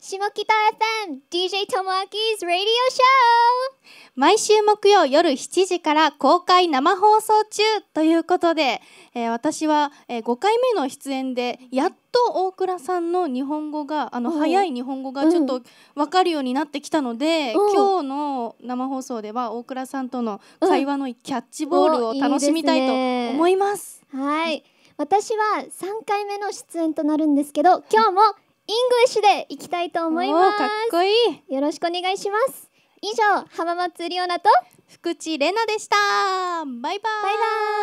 下北 FM DJ ともあき 's Radio Show 毎週木曜夜7時から公開生放送中ということで、えー、私は、えー、5回目の出演でやっと大倉さんの日本語があの早い日本語がちょっと分かるようになってきたので、うん、今日の生放送では大倉さんとの会話のキャッチボールを楽しみたいと思います。うんいいすはい私は3回目の出演となるんですけど今日もイングリッシュでいきたいと思いますかっこいいよろしくお願いします以上浜松リオナと福地玲奈でしたバイバイバイバイ